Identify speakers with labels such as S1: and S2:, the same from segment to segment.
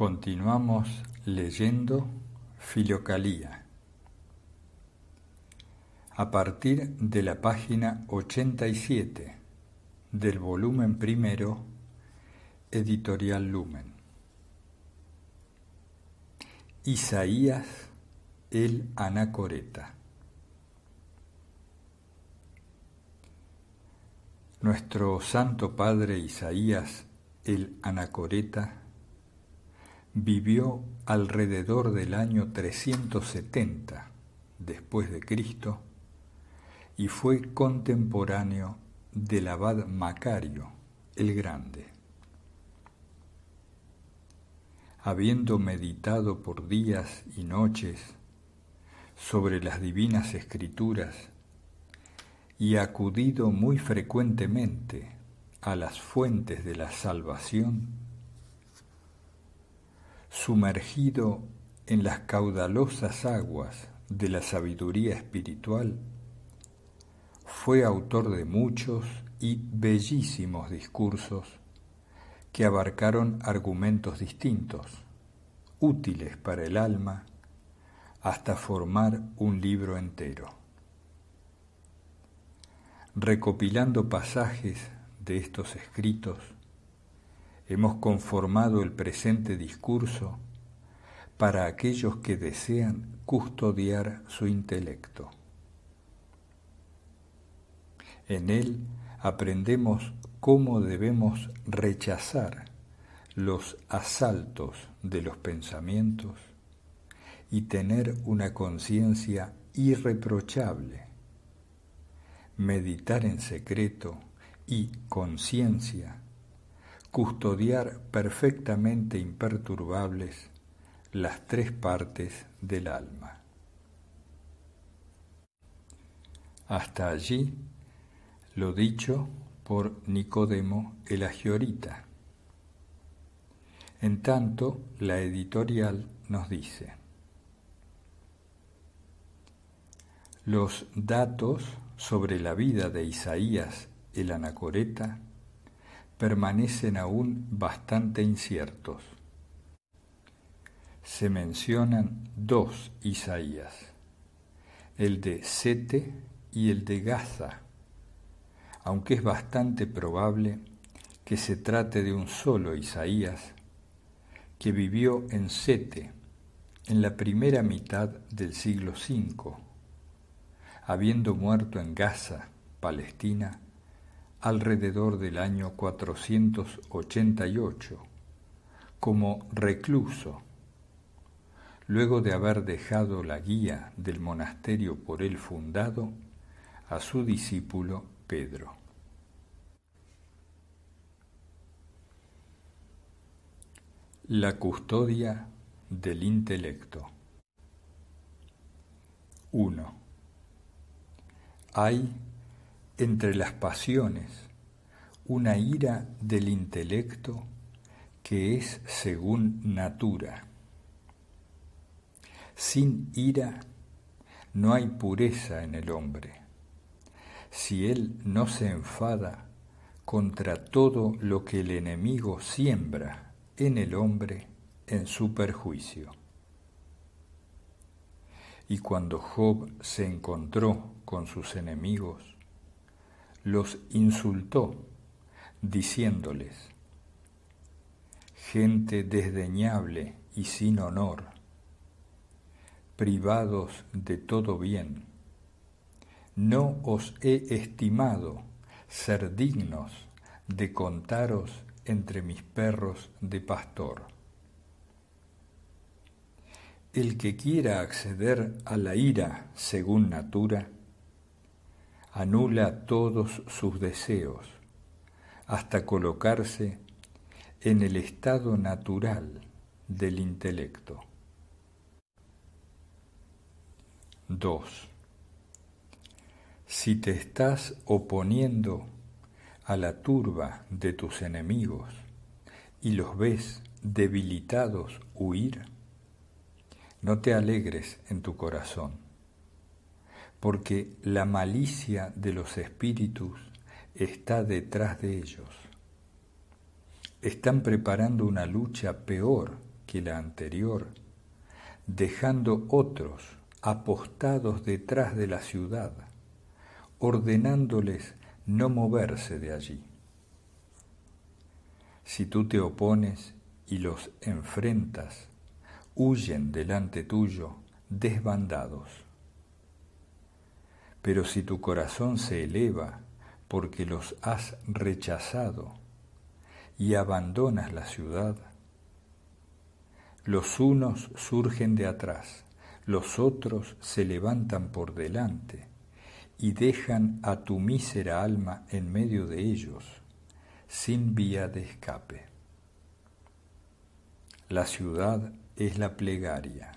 S1: Continuamos leyendo Filocalía. A partir de la página 87 del volumen primero, Editorial Lumen. Isaías el Anacoreta. Nuestro Santo Padre Isaías el Anacoreta vivió alrededor del año 370 después de Cristo y fue contemporáneo del abad Macario el Grande. Habiendo meditado por días y noches sobre las divinas escrituras y acudido muy frecuentemente a las fuentes de la salvación, sumergido en las caudalosas aguas de la sabiduría espiritual, fue autor de muchos y bellísimos discursos que abarcaron argumentos distintos, útiles para el alma, hasta formar un libro entero. Recopilando pasajes de estos escritos, hemos conformado el presente discurso para aquellos que desean custodiar su intelecto. En él aprendemos cómo debemos rechazar los asaltos de los pensamientos y tener una conciencia irreprochable, meditar en secreto y conciencia custodiar perfectamente imperturbables las tres partes del alma. Hasta allí lo dicho por Nicodemo el Agiorita. En tanto, la editorial nos dice, los datos sobre la vida de Isaías el Anacoreta permanecen aún bastante inciertos. Se mencionan dos Isaías, el de Sete y el de Gaza, aunque es bastante probable que se trate de un solo Isaías, que vivió en Sete, en la primera mitad del siglo V, habiendo muerto en Gaza, Palestina, alrededor del año 488 como recluso, luego de haber dejado la guía del monasterio por él fundado a su discípulo Pedro. La custodia del intelecto. 1. Hay entre las pasiones, una ira del intelecto que es según natura. Sin ira no hay pureza en el hombre. Si él no se enfada contra todo lo que el enemigo siembra en el hombre en su perjuicio. Y cuando Job se encontró con sus enemigos, los insultó, diciéndoles, gente desdeñable y sin honor, privados de todo bien, no os he estimado ser dignos de contaros entre mis perros de pastor. El que quiera acceder a la ira según natura, anula todos sus deseos hasta colocarse en el estado natural del intelecto. 2. Si te estás oponiendo a la turba de tus enemigos y los ves debilitados huir, no te alegres en tu corazón porque la malicia de los espíritus está detrás de ellos. Están preparando una lucha peor que la anterior, dejando otros apostados detrás de la ciudad, ordenándoles no moverse de allí. Si tú te opones y los enfrentas, huyen delante tuyo desbandados. Pero si tu corazón se eleva porque los has rechazado y abandonas la ciudad, los unos surgen de atrás, los otros se levantan por delante y dejan a tu mísera alma en medio de ellos, sin vía de escape. La ciudad es la plegaria,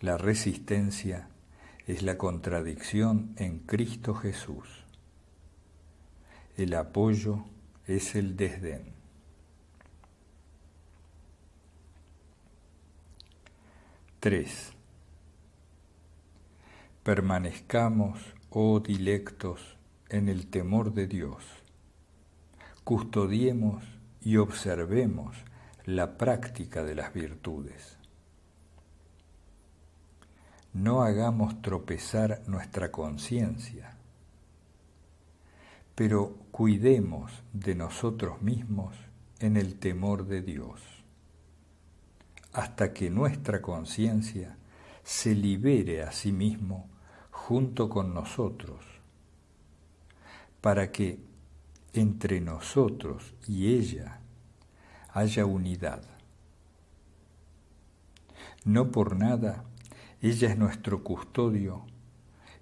S1: la resistencia es la contradicción en Cristo Jesús. El apoyo es el desdén. 3. Permanezcamos, oh dilectos, en el temor de Dios. Custodiemos y observemos la práctica de las virtudes no hagamos tropezar nuestra conciencia, pero cuidemos de nosotros mismos en el temor de Dios, hasta que nuestra conciencia se libere a sí mismo junto con nosotros, para que entre nosotros y ella haya unidad. No por nada ella es nuestro custodio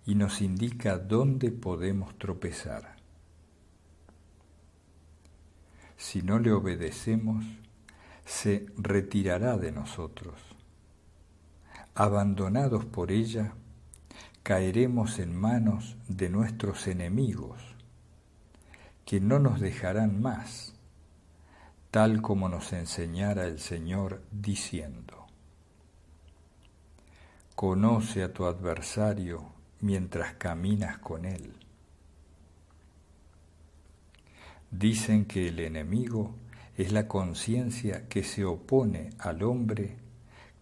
S1: y nos indica dónde podemos tropezar. Si no le obedecemos, se retirará de nosotros. Abandonados por ella, caeremos en manos de nuestros enemigos, que no nos dejarán más, tal como nos enseñara el Señor diciendo. Conoce a tu adversario mientras caminas con él. Dicen que el enemigo es la conciencia que se opone al hombre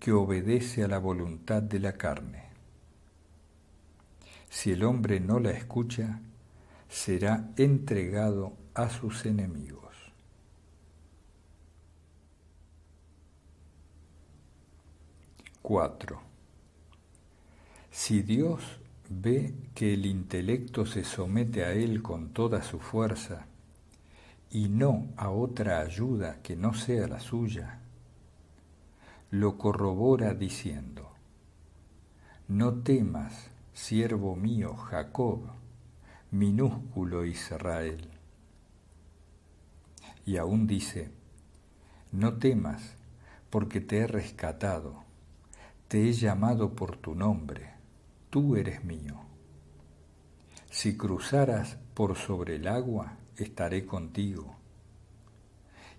S1: que obedece a la voluntad de la carne. Si el hombre no la escucha, será entregado a sus enemigos. Cuatro. Si Dios ve que el intelecto se somete a Él con toda su fuerza y no a otra ayuda que no sea la suya, lo corrobora diciendo, No temas, siervo mío Jacob, minúsculo Israel. Y aún dice, No temas, porque te he rescatado, te he llamado por tu nombre tú eres mío. Si cruzaras por sobre el agua, estaré contigo,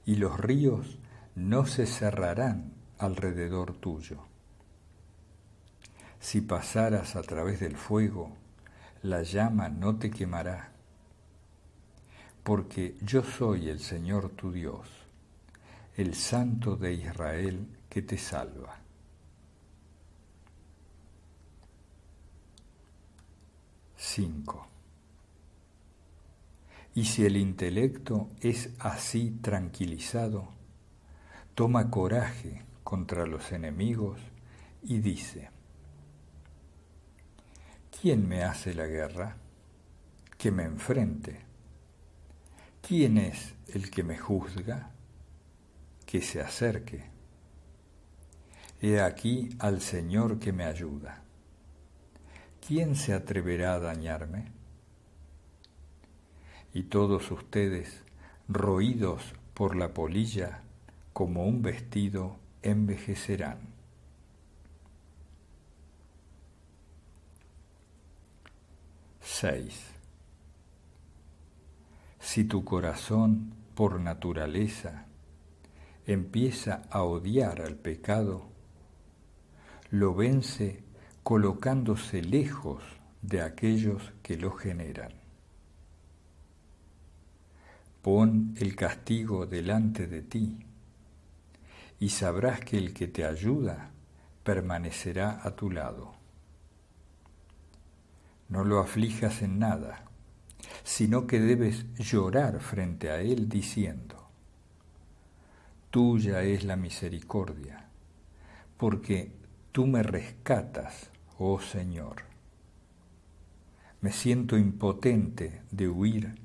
S1: y los ríos no se cerrarán alrededor tuyo. Si pasaras a través del fuego, la llama no te quemará, porque yo soy el Señor tu Dios, el Santo de Israel que te salva. 5. Y si el intelecto es así tranquilizado, toma coraje contra los enemigos y dice, ¿quién me hace la guerra? Que me enfrente. ¿Quién es el que me juzga? Que se acerque. He aquí al Señor que me ayuda. ¿quién se atreverá a dañarme? Y todos ustedes, roídos por la polilla, como un vestido, envejecerán. 6. Si tu corazón, por naturaleza, empieza a odiar al pecado, lo vence colocándose lejos de aquellos que lo generan. Pon el castigo delante de ti y sabrás que el que te ayuda permanecerá a tu lado. No lo aflijas en nada, sino que debes llorar frente a él diciendo, Tuya es la misericordia, porque tú me rescatas oh Señor. Me siento impotente de huir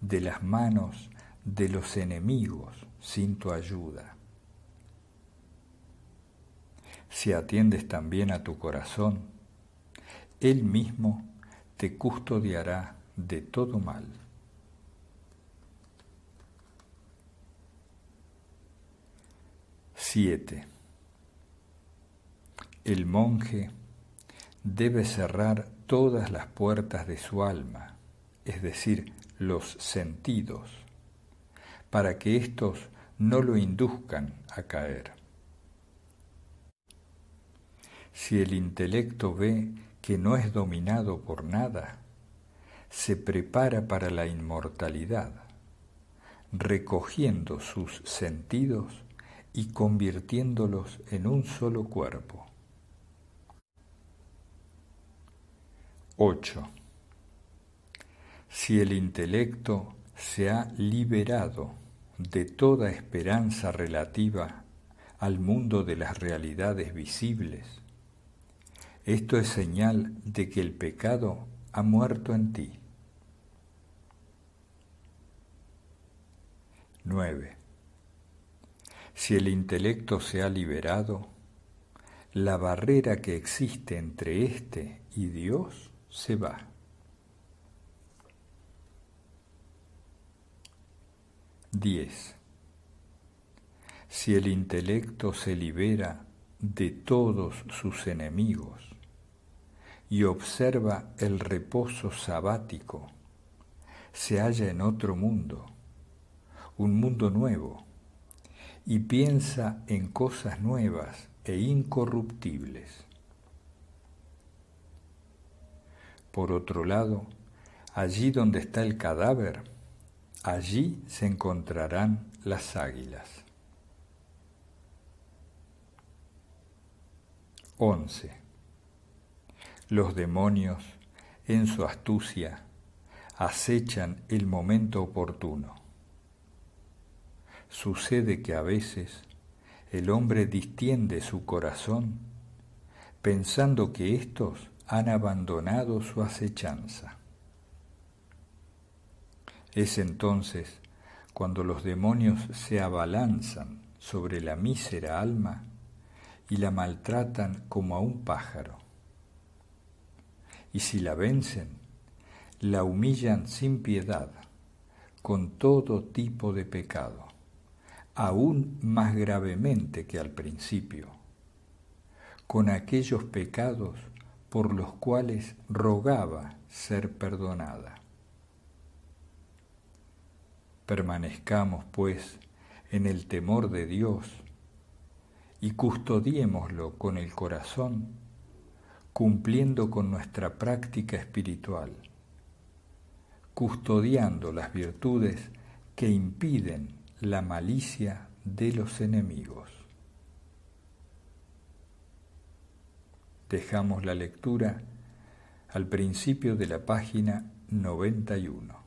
S1: de las manos de los enemigos sin tu ayuda. Si atiendes también a tu corazón, Él mismo te custodiará de todo mal. 7. El monje debe cerrar todas las puertas de su alma, es decir, los sentidos, para que éstos no lo induzcan a caer. Si el intelecto ve que no es dominado por nada, se prepara para la inmortalidad, recogiendo sus sentidos y convirtiéndolos en un solo cuerpo. 8. Si el intelecto se ha liberado de toda esperanza relativa al mundo de las realidades visibles, esto es señal de que el pecado ha muerto en ti. 9. Si el intelecto se ha liberado, la barrera que existe entre éste y Dios se va. Diez. Si el intelecto se libera de todos sus enemigos y observa el reposo sabático, se halla en otro mundo, un mundo nuevo, y piensa en cosas nuevas e incorruptibles. Por otro lado, allí donde está el cadáver, allí se encontrarán las águilas. 11. Los demonios, en su astucia, acechan el momento oportuno. Sucede que a veces el hombre distiende su corazón pensando que éstos han abandonado su acechanza. Es entonces cuando los demonios se abalanzan sobre la mísera alma y la maltratan como a un pájaro. Y si la vencen, la humillan sin piedad, con todo tipo de pecado, aún más gravemente que al principio, con aquellos pecados por los cuales rogaba ser perdonada. Permanezcamos, pues, en el temor de Dios y custodiémoslo con el corazón, cumpliendo con nuestra práctica espiritual, custodiando las virtudes que impiden la malicia de los enemigos. Dejamos la lectura al principio de la página 91.